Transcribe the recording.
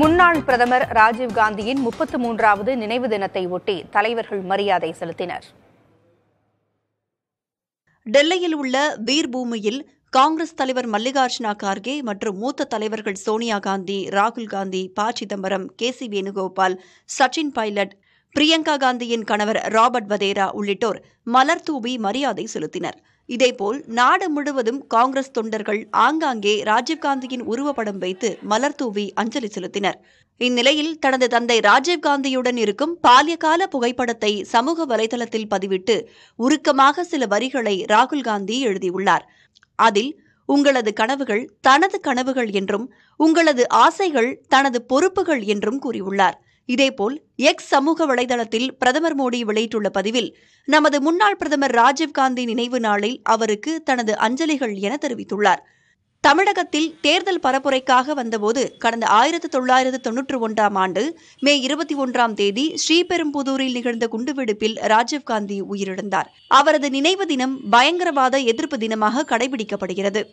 முன்னாள் பிரதமர் ராஜீவ்காந்தியின் முப்பத்து மூன்றாவது நினைவு தினத்தை ஒட்டி தலைவர்கள் மரியாதை செலுத்தினர் டெல்லியில் உள்ள வீர்பூமியில் காங்கிரஸ் தலைவர் மல்லிகார்ஜுனா கார்கே மற்றும் மூத்த தலைவர்கள் சோனியா காந்தி ராகுல் காந்தி ப சிதம்பரம் கே சி வேணுகோபால் சச்சின் பைலட் பிரியங்கா காந்தியின் கணவர் ராபர்ட் வதேரா உள்ளிட்டோர் மலர்தூவி மரியாதை செலுத்தினர் இதேபோல் நாடு முழுவதும் காங்கிரஸ் தொண்டர்கள் ஆங்காங்கே ராஜீவ்காந்தியின் உருவப்படம் வைத்து மலர் தூவி அஞ்சலி செலுத்தினர் இந்நிலையில் தனது தந்தை ராஜீவ்காந்தியுடன் இருக்கும் பால்யகால புகைப்படத்தை சமூக வலைதளத்தில் பதிவிட்டு உருக்கமாக சில வரிகளை ராகுல் காந்தி எழுதியுள்ளார் அதில் உங்களது கனவுகள் தனது கனவுகள் என்றும் உங்களது ஆசைகள் தனது பொறுப்புகள் என்றும் கூறியுள்ளார் இதேபோல் எக்ஸ் சமூக வலைதளத்தில் பிரதமர் மோடி வெளியிட்டுள்ள பதிவில் நமது முன்னாள் பிரதமர் ராஜீவ்காந்தி நினைவு நாளில் அவருக்கு தனது அஞ்சலிகள் என தெரிவித்துள்ளார் தமிழகத்தில் தேர்தல் பரப்புரைக்காக வந்தபோது கடந்த ஆயிரத்து தொள்ளாயிரத்து தொன்னூற்று ஒன்றாம் ஆண்டு மே இருபத்தி ஒன்றாம் தேதி ஸ்ரீபெரும்புதூரில் நிகழ்ந்த குண்டுவெடிப்பில் ராஜீவ்காந்தி உயிரிழந்தார் அவரது நினைவு தினம் பயங்கரவாத எதிர்ப்பு தினமாக கடைபிடிக்கப்படுகிறது